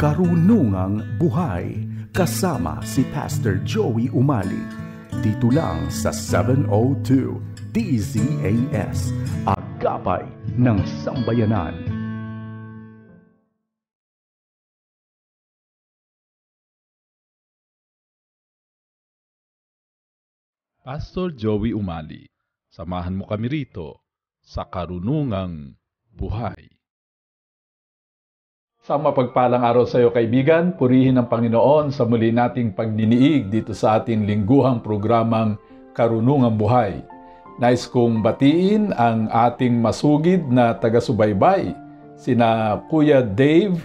Karunungang Buhay kasama si Pastor Joey Umali. Dito lang sa 702 DZAS, Agapay ng Sambayanan. Pastor Joey Umali, samahan mo kami rito sa Karunungang Buhay. Sa mapagpalang araw sa iyo kaibigan, purihin ang Panginoon sa muli nating pagdiniig dito sa ating lingguhang programang Karunungang Buhay. Nais kong batiin ang ating masugid na taga-subaybay, sina Kuya Dave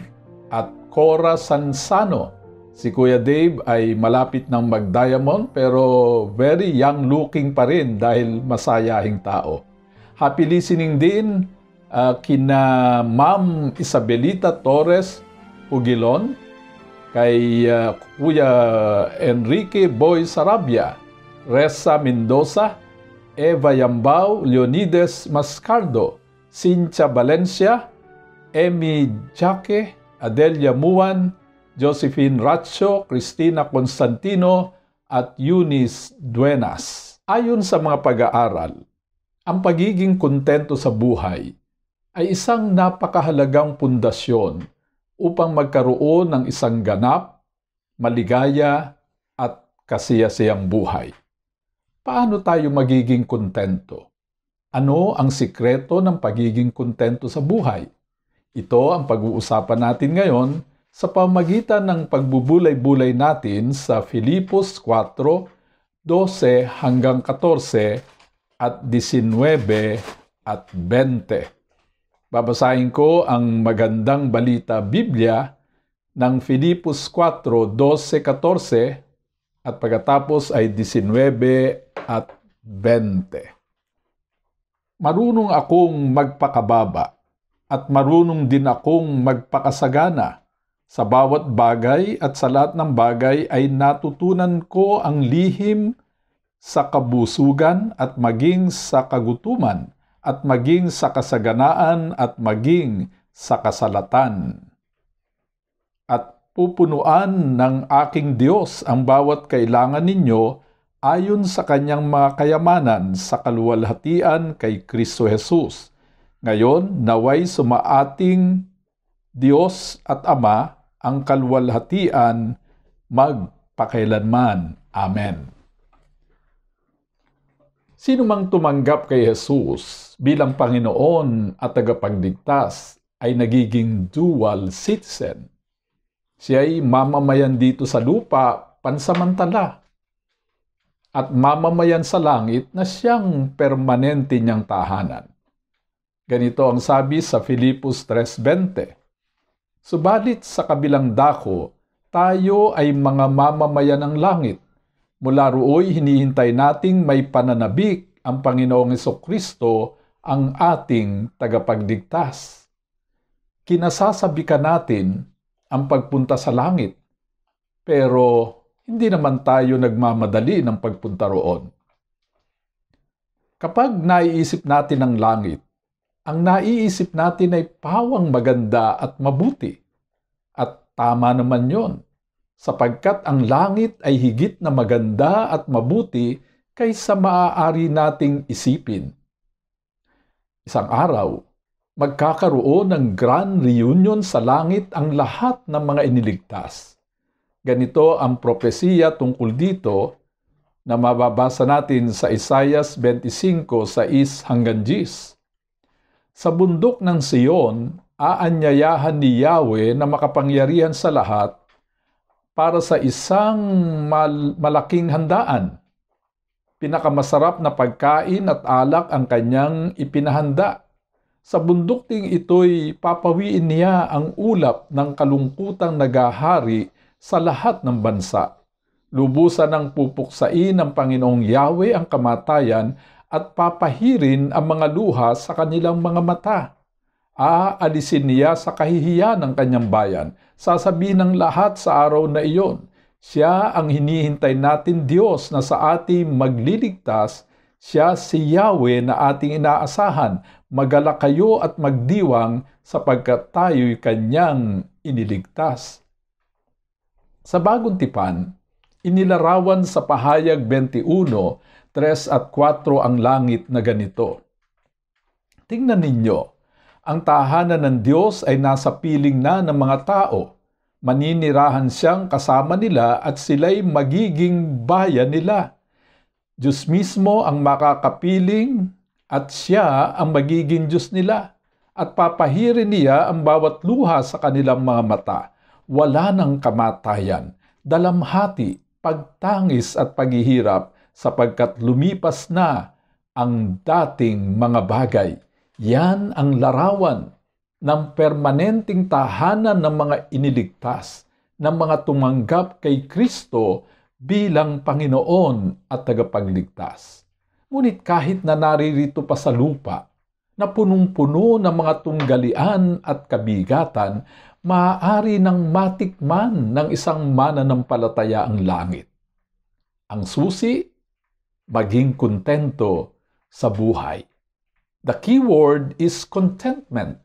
at Cora Sansano. Si Kuya Dave ay malapit ng mag-diamond pero very young looking pa rin dahil masayahing tao. Happy listening din uh, kina Ma'am Isabelita Torres Ugilon, kay uh, Kuya Enrique Boy Sarabia, Reza Mendoza, Eva Yambao, Leonides Mascardo, Cynthia Valencia, Emmy Jaque, Adelia Muan, Josephine Racho, Cristina Constantino, at Eunice Duenas. Ayon sa mga pag-aaral, ang pagiging kontento sa buhay ay isang napakahalagang pundasyon upang magkaroon ng isang ganap, maligaya at kasiyasiyang buhay. Paano tayo magiging kontento? Ano ang sikreto ng pagiging kontento sa buhay? Ito ang pag-uusapan natin ngayon sa pamagitan ng pagbubulay-bulay natin sa Filipos 4:12 hanggang 14 at 19 at 20. Babasahin ko ang magandang balita Biblia ng Filipos 412 14 at pagkatapos ay 19 at 20. Marunong akong magpakababa at marunong din akong magpakasagana. Sa bawat bagay at sa lahat ng bagay ay natutunan ko ang lihim sa kabusugan at maging sa kagutuman at maging sa kasaganaan at maging sa kasalatan. At pupunuan ng aking Diyos ang bawat kailangan ninyo ayon sa kanyang mga kayamanan sa kaluwalhatian kay Kristo Jesus. Ngayon, naway sumaating Diyos at Ama ang kaluwalhatian magpakailanman. Amen. Sino mang tumanggap kay Jesus bilang Panginoon at tagapagligtas ay nagiging dual citizen. Siya ay mamamayan dito sa lupa pansamantala at mamamayan sa langit na siyang permanente niyang tahanan. Ganito ang sabi sa Filipos 3.20. Subalit sa kabilang dako, tayo ay mga mamamayan ng langit Mula rooy hinihintay nating may pananabik ang Panginoong Kristo ang ating tagapagligtas. Kinasasabikan natin ang pagpunta sa langit, pero hindi naman tayo nagmamadali ng pagpunta roon. Kapag naiisip natin ang langit, ang naiisip natin ay pawang maganda at mabuti. At tama naman yon sapagkat ang langit ay higit na maganda at mabuti kaysa maaari nating isipin. Isang araw, magkakaroon ng grand reunion sa langit ang lahat ng mga iniligtas. Ganito ang propesiya tungkol dito na mababasa natin sa Isayas 25 sa is hanggang 10. Sa bundok ng Sion, aanyayahan ni Yahweh na makapangyarihan sa lahat para sa isang mal- malaking handaan. Pinakamasarap na pagkain at alak ang kanyang ipinahanda. Sa bundok ting ito'y papawiin niya ang ulap ng kalungkutang nagahari sa lahat ng bansa. Lubusan ang pupuksain ng Panginoong Yahweh ang kamatayan at papahirin ang mga luha sa kanilang mga mata. Aalisin niya sa kahihiyan ng kanyang bayan sasabihin ng lahat sa araw na iyon. Siya ang hinihintay natin Diyos na sa ating magliligtas, siya si Yahweh na ating inaasahan. Magalak kayo at magdiwang sapagkat tayo'y kanyang iniligtas. Sa bagong tipan, inilarawan sa pahayag 21, 3 at 4 ang langit na ganito. Tingnan ninyo, ang tahanan ng Diyos ay nasa piling na ng mga tao. Maninirahan siyang kasama nila at sila'y magiging bayan nila. Diyos mismo ang makakapiling at siya ang magiging Diyos nila. At papahirin niya ang bawat luha sa kanilang mga mata. Wala ng kamatayan, dalamhati, pagtangis at paghihirap sapagkat lumipas na ang dating mga bagay. Yan ang larawan ng permanenteng tahanan ng mga iniligtas, ng mga tumanggap kay Kristo bilang Panginoon at tagapagligtas. Ngunit kahit na naririto pa sa lupa, na punong-puno ng mga tunggalian at kabigatan, maaari nang matikman ng isang mana ng palataya ang langit. Ang susi, maging kontento sa buhay. The key word is contentment.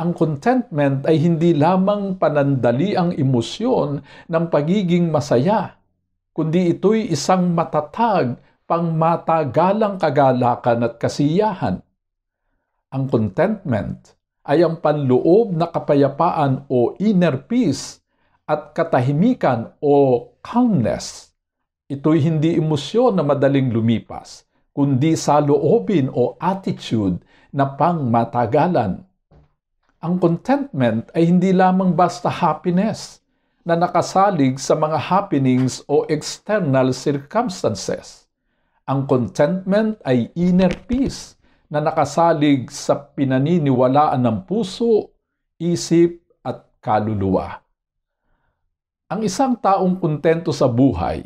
Ang contentment ay hindi lamang panandali ang emosyon ng pagiging masaya, kundi ito'y isang matatag pangmatagalang kagalakan at kasiyahan. Ang contentment ay ang panloob na kapayapaan o inner peace at katahimikan o calmness. Ito'y hindi emosyon na madaling lumipas, kundi sa loobin o attitude na pangmatagalan. Ang contentment ay hindi lamang basta happiness na nakasalig sa mga happenings o external circumstances. Ang contentment ay inner peace na nakasalig sa pinaniniwalaan ng puso, isip at kaluluwa. Ang isang taong kontento sa buhay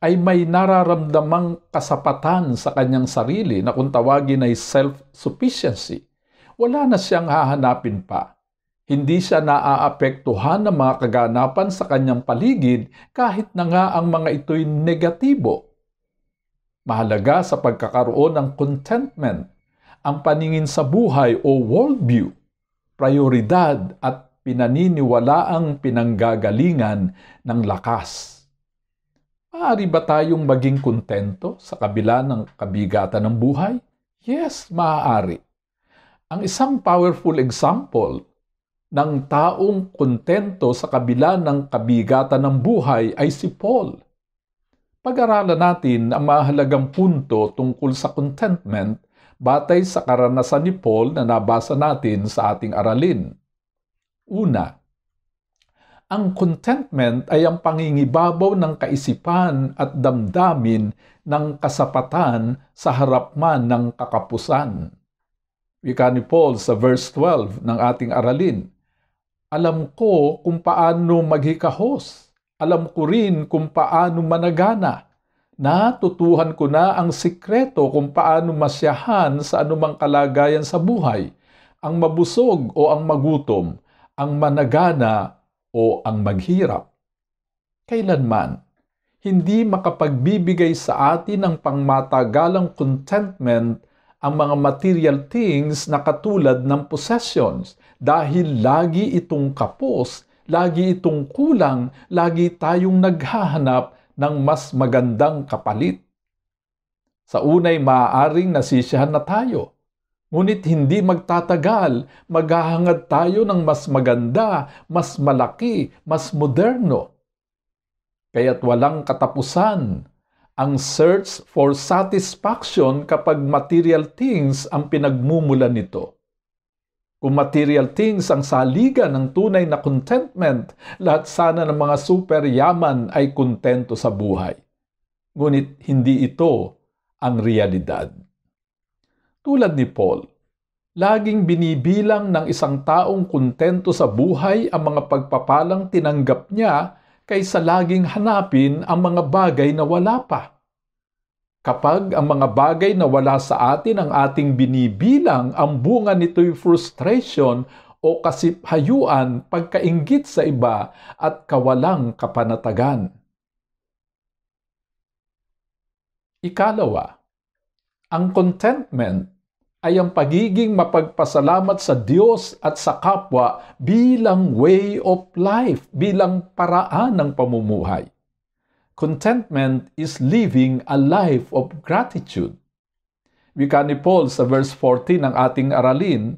ay may nararamdamang kasapatan sa kanyang sarili na kung tawagin ay self-sufficiency. Wala na siyang hahanapin pa. Hindi siya naaapektuhan ng mga kaganapan sa kanyang paligid kahit na nga ang mga ito'y negatibo. Mahalaga sa pagkakaroon ng contentment, ang paningin sa buhay o worldview, prioridad at pinaniniwalaang pinanggagalingan ng lakas. Maaari ba tayong maging kontento sa kabila ng kabigatan ng buhay? Yes, maaari. Ang isang powerful example ng taong kontento sa kabila ng kabigatan ng buhay ay si Paul. Pag-aralan natin ang mahalagang punto tungkol sa contentment batay sa karanasan ni Paul na nabasa natin sa ating aralin. Una, ang contentment ay ang pangingibabaw ng kaisipan at damdamin ng kasapatan sa harapman ng kakapusan. Wika ni Paul sa verse 12 ng ating aralin, Alam ko kung paano maghikahos, alam ko rin kung paano managana, natutuhan ko na ang sikreto kung paano masyahan sa anumang kalagayan sa buhay, ang mabusog o ang magutom, ang managana o ang maghirap, kailanman hindi makapagbibigay sa atin ng pangmatagalang contentment ang mga material things na katulad ng possessions dahil lagi itong kapos, lagi itong kulang, lagi tayong naghahanap ng mas magandang kapalit. Sa unay maaaring nasisiyahan na tayo Ngunit hindi magtatagal, maghahangad tayo ng mas maganda, mas malaki, mas moderno. Kaya't walang katapusan ang search for satisfaction kapag material things ang pinagmumula nito. Kung material things ang saligan ng tunay na contentment, lahat sana ng mga super yaman ay kontento sa buhay. Ngunit hindi ito ang realidad. Tulad ni Paul, laging binibilang ng isang taong kontento sa buhay ang mga pagpapalang tinanggap niya kaysa laging hanapin ang mga bagay na wala pa. Kapag ang mga bagay na wala sa atin ang ating binibilang, ang bunga nito'y frustration o kasiphayuan, pagkainggit sa iba at kawalang kapanatagan. Ikalawa, ang contentment ay ang pagiging mapagpasalamat sa Diyos at sa kapwa bilang way of life, bilang paraan ng pamumuhay. Contentment is living a life of gratitude. Wika ni Paul sa verse 14 ng ating aralin,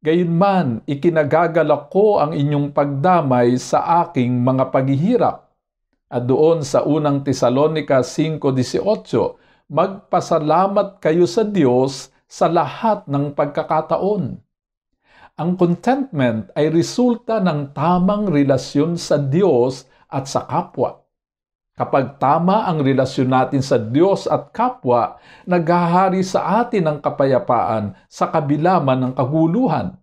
Gayunman, ikinagagalak ko ang inyong pagdamay sa aking mga paghihirap. At doon sa unang Tesalonica 5.18, magpasalamat kayo sa Diyos sa lahat ng pagkakataon. Ang contentment ay resulta ng tamang relasyon sa Diyos at sa kapwa. Kapag tama ang relasyon natin sa Diyos at kapwa, naghahari sa atin ang kapayapaan sa kabila man ng kaguluhan.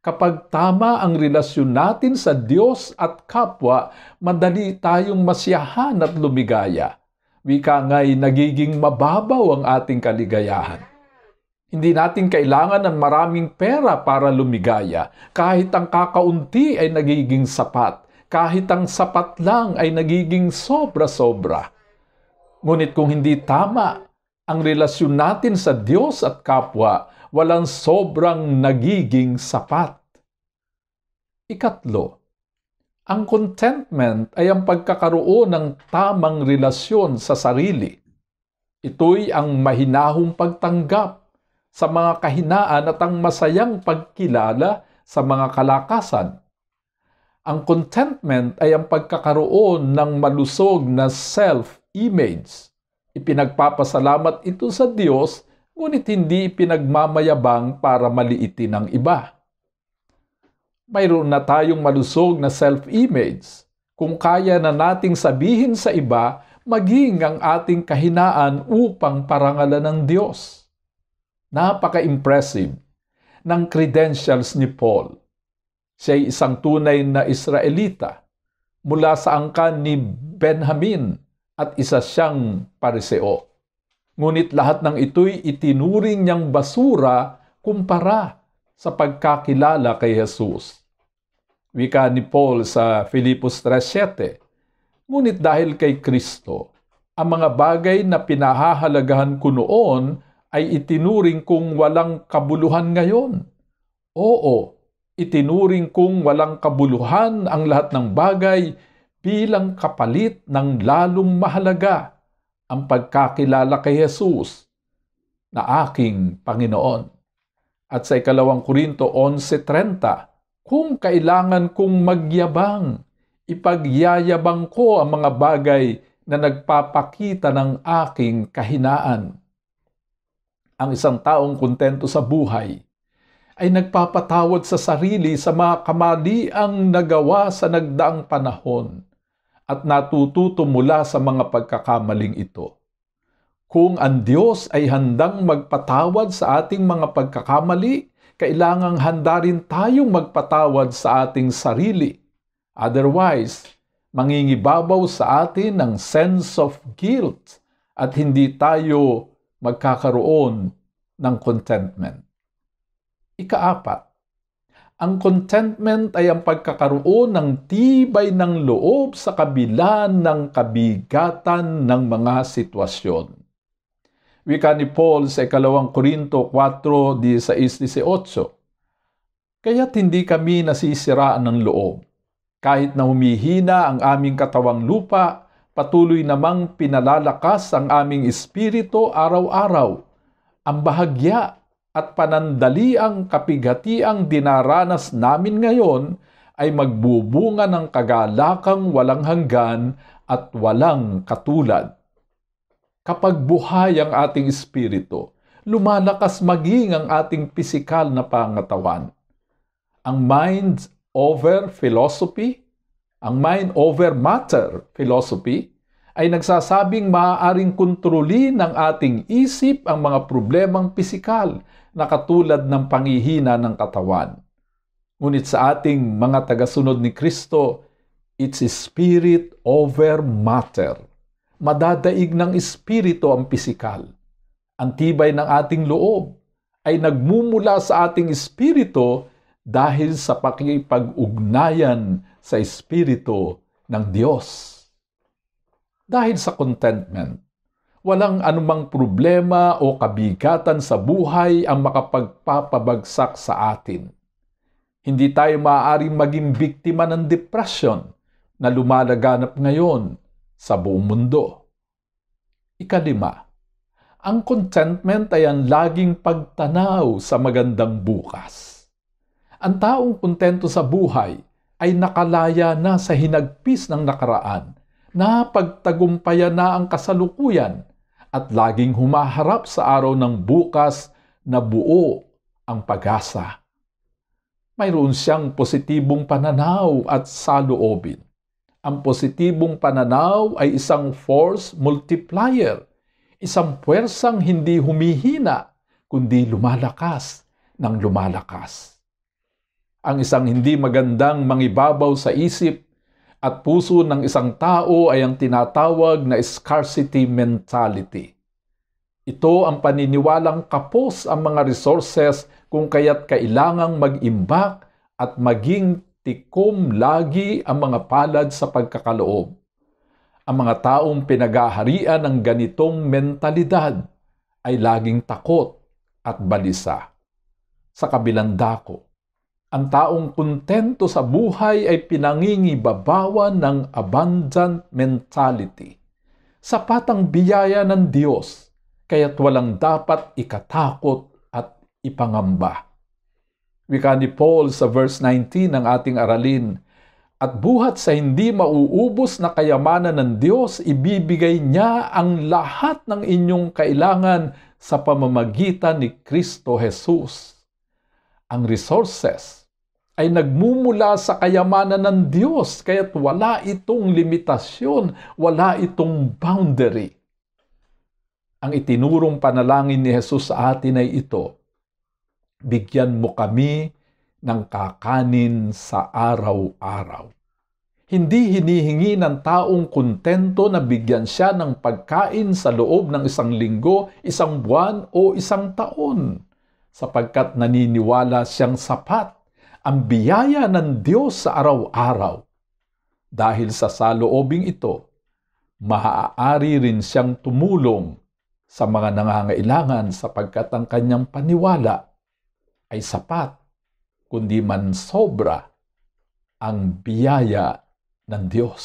Kapag tama ang relasyon natin sa Diyos at kapwa, madali tayong masiyahan at lumigaya wika nga'y nagiging mababaw ang ating kaligayahan. Hindi natin kailangan ng maraming pera para lumigaya. Kahit ang kakaunti ay nagiging sapat. Kahit ang sapat lang ay nagiging sobra-sobra. Ngunit kung hindi tama ang relasyon natin sa Diyos at kapwa, walang sobrang nagiging sapat. Ikatlo, ang contentment ay ang pagkakaroon ng tamang relasyon sa sarili. Ito'y ang mahinahong pagtanggap sa mga kahinaan at ang masayang pagkilala sa mga kalakasan. Ang contentment ay ang pagkakaroon ng malusog na self-image. Ipinagpapasalamat ito sa Diyos, ngunit hindi pinagmamayabang para maliitin ang iba mayroon na tayong malusog na self-image. Kung kaya na nating sabihin sa iba, maging ang ating kahinaan upang parangalan ng Diyos. Napaka-impressive ng credentials ni Paul. Siya ay isang tunay na Israelita mula sa angkan ni Benjamin at isa siyang pariseo. Ngunit lahat ng ito'y itinuring niyang basura kumpara sa pagkakilala kay Jesus. Wika ni Paul sa Filipos 3.7. Ngunit dahil kay Kristo, ang mga bagay na pinahahalagahan ko noon ay itinuring kong walang kabuluhan ngayon. Oo, itinuring kong walang kabuluhan ang lahat ng bagay bilang kapalit ng lalong mahalaga ang pagkakilala kay Jesus na aking Panginoon. At sa ikalawang Korinto 11.30, kung kailangan kong magyabang, ipagyayabang ko ang mga bagay na nagpapakita ng aking kahinaan. Ang isang taong kontento sa buhay ay nagpapatawad sa sarili sa mga kamaliang nagawa sa nagdaang panahon at natututo mula sa mga pagkakamaling ito. Kung ang Diyos ay handang magpatawad sa ating mga pagkakamali, kailangang handa rin tayong magpatawad sa ating sarili. Otherwise, mangingibabaw sa atin ang sense of guilt at hindi tayo magkakaroon ng contentment. Ikaapat, ang contentment ay ang pagkakaroon ng tibay ng loob sa kabila ng kabigatan ng mga sitwasyon wika ni Paul sa ikalawang Korinto 4.16-18. Kaya't hindi kami nasisiraan ng loob. Kahit na humihina ang aming katawang lupa, patuloy namang pinalalakas ang aming espiritu araw-araw. Ang bahagya at panandali ang kapighatiang dinaranas namin ngayon ay magbubunga ng kagalakang walang hanggan at walang katulad. Kapag buhay ang ating espiritu, lumalakas maging ang ating pisikal na pangatawan. Ang mind over philosophy, ang mind over matter philosophy, ay nagsasabing maaaring kontrolin ng ating isip ang mga problemang pisikal na katulad ng pangihina ng katawan. Ngunit sa ating mga tagasunod ni Kristo, it's spirit over matter madadaig ng espiritu ang pisikal. Ang tibay ng ating loob ay nagmumula sa ating espiritu dahil sa pakipag-ugnayan sa espiritu ng Diyos. Dahil sa contentment, walang anumang problema o kabigatan sa buhay ang makapagpapabagsak sa atin. Hindi tayo maaaring maging biktima ng depression na lumalaganap ngayon sa buong mundo. Ikalima, ang contentment ay ang laging pagtanaw sa magandang bukas. Ang taong kontento sa buhay ay nakalaya na sa hinagpis ng nakaraan, na pagtagumpayan na ang kasalukuyan at laging humaharap sa araw ng bukas na buo ang pag-asa. Mayroon siyang positibong pananaw at saloobin ang positibong pananaw ay isang force multiplier, isang puwersang hindi humihina, kundi lumalakas ng lumalakas. Ang isang hindi magandang mangibabaw sa isip at puso ng isang tao ay ang tinatawag na scarcity mentality. Ito ang paniniwalang kapos ang mga resources kung kaya't kailangang mag-imbak at maging Tikom lagi ang mga palad sa pagkakaloob. Ang mga taong pinagaharian ng ganitong mentalidad ay laging takot at balisa. Sa kabilang dako, ang taong kontento sa buhay ay pinangingibabawan ng abundant mentality. Sapat ang biyaya ng Diyos, kaya't walang dapat ikatakot at ipangamba wika ni Paul sa verse 19 ng ating aralin, at buhat sa hindi mauubos na kayamanan ng Diyos, ibibigay niya ang lahat ng inyong kailangan sa pamamagitan ni Kristo Jesus. Ang resources ay nagmumula sa kayamanan ng Diyos, kaya't wala itong limitasyon, wala itong boundary. Ang itinurong panalangin ni Jesus sa atin ay ito, Bigyan mo kami ng kakanin sa araw-araw. Hindi hinihingi ng taong kontento na bigyan siya ng pagkain sa loob ng isang linggo, isang buwan o isang taon, sapagkat naniniwala siyang sapat ang biyaya ng Diyos sa araw-araw. Dahil sa saloobing ito, maaari rin siyang tumulong sa mga nangangailangan sapagkat ang kanyang paniwala ay sapat, kundi man sobra ang biyaya ng Diyos.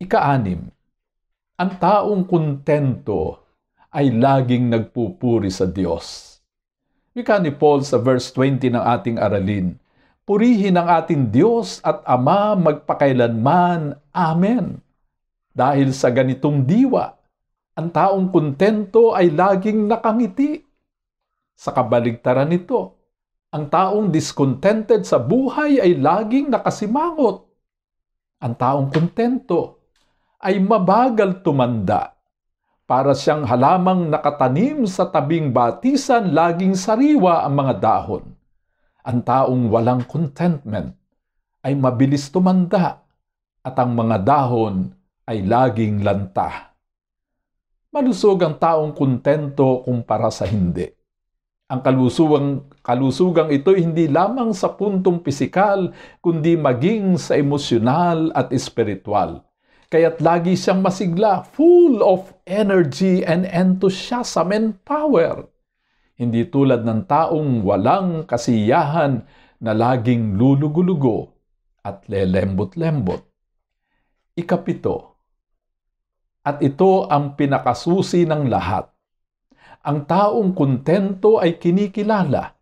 Ikaanim, ang taong kontento ay laging nagpupuri sa Diyos. Wika ni Paul sa verse 20 ng ating aralin, Purihin ang ating Diyos at Ama magpakailanman. Amen. Dahil sa ganitong diwa, ang taong kontento ay laging nakangiti. Sa kabaligtaran nito, ang taong discontented sa buhay ay laging nakasimangot. Ang taong kontento ay mabagal tumanda. Para siyang halamang nakatanim sa tabing batisan, laging sariwa ang mga dahon. Ang taong walang contentment ay mabilis tumanda at ang mga dahon ay laging lanta. Malusog ang taong kontento kumpara sa hindi ang kalusugang, kalusugang ito hindi lamang sa puntong pisikal, kundi maging sa emosyonal at espiritual. Kaya't lagi siyang masigla, full of energy and enthusiasm and power. Hindi tulad ng taong walang kasiyahan na laging lulugulugo at lelembot-lembot. Ikapito, at ito ang pinakasusi ng lahat ang taong kontento ay kinikilala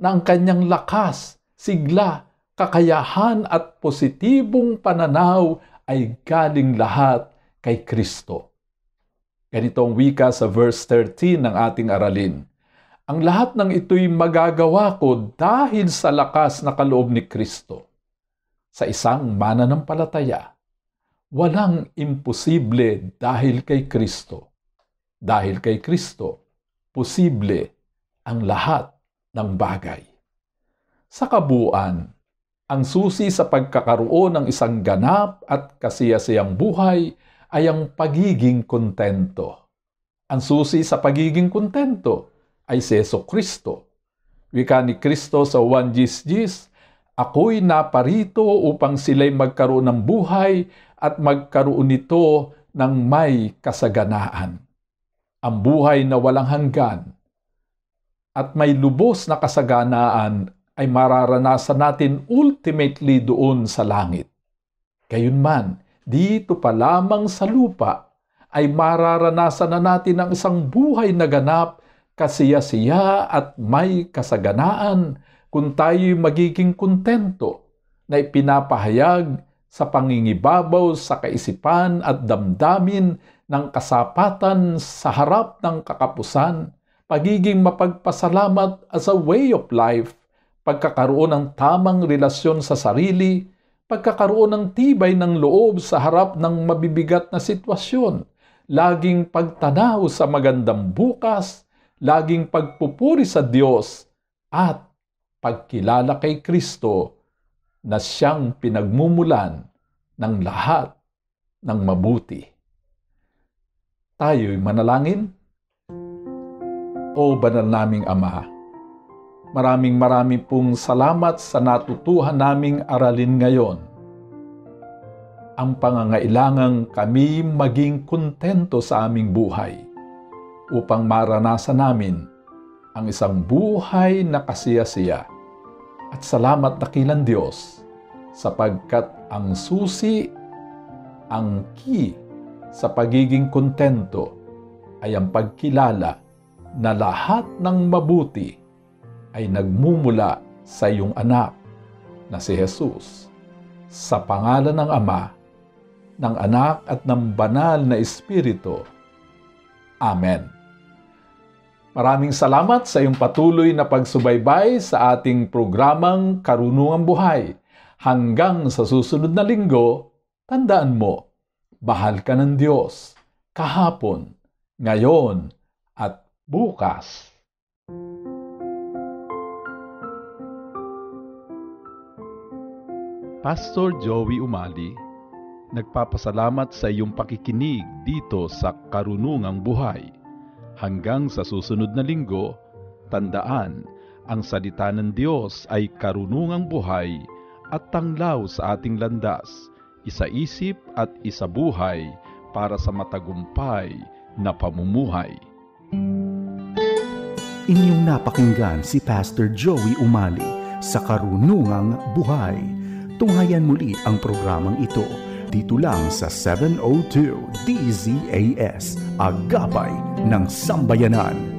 na ang kanyang lakas, sigla, kakayahan at positibong pananaw ay galing lahat kay Kristo. Ganito ang wika sa verse 13 ng ating aralin. Ang lahat ng ito'y magagawa ko dahil sa lakas na kaloob ni Kristo. Sa isang mananampalataya, walang imposible dahil kay Kristo. Dahil kay Kristo, posible ang lahat ng bagay. Sa kabuuan, ang susi sa pagkakaroon ng isang ganap at kasiyasiyang buhay ay ang pagiging kontento. Ang susi sa pagiging kontento ay si Yeso Kristo. Wika ni Kristo sa 1 Gis Gis, Ako'y naparito upang sila'y magkaroon ng buhay at magkaroon nito ng may kasaganaan ang buhay na walang hanggan at may lubos na kasaganaan ay mararanasan natin ultimately doon sa langit. Gayunman, dito pa lamang sa lupa ay mararanasan na natin ang isang buhay na ganap, kasiyasiya at may kasaganaan kung tayo'y magiging kontento na ipinapahayag sa pangingibabaw sa kaisipan at damdamin ng kasapatan sa harap ng kakapusan, pagiging mapagpasalamat as a way of life, pagkakaroon ng tamang relasyon sa sarili, pagkakaroon ng tibay ng loob sa harap ng mabibigat na sitwasyon, laging pagtanaw sa magandang bukas, laging pagpupuri sa Diyos, at pagkilala kay Kristo na siyang pinagmumulan ng lahat ng mabuti. Tayo'y manalangin. O banal naming Ama, maraming marami pong salamat sa natutuhan naming aralin ngayon. Ang pangangailangang kami maging kontento sa aming buhay upang maranasan namin ang isang buhay na kasiyasiya. At salamat na kilan Diyos sapagkat ang susi ang key sa pagiging kontento ay ang pagkilala na lahat ng mabuti ay nagmumula sa iyong anak na si Jesus sa pangalan ng Ama, ng Anak at ng Banal na Espiritu. Amen. Maraming salamat sa iyong patuloy na pagsubaybay sa ating programang Karunungang Buhay. Hanggang sa susunod na linggo, tandaan mo, Bahal ka ng Diyos kahapon, ngayon, at bukas. Pastor Joey Umali, nagpapasalamat sa iyong pakikinig dito sa Karunungang Buhay. Hanggang sa susunod na linggo, tandaan, ang salita ng Diyos ay karunungang buhay at tanglaw sa ating landas isa isip at isa buhay para sa matagumpay na pamumuhay. Inyong napakinggan si Pastor Joey Umali sa Karunungang Buhay. Tunghayan muli ang programang ito dito lang sa 702 DZAS, Agapay ng Sambayanan.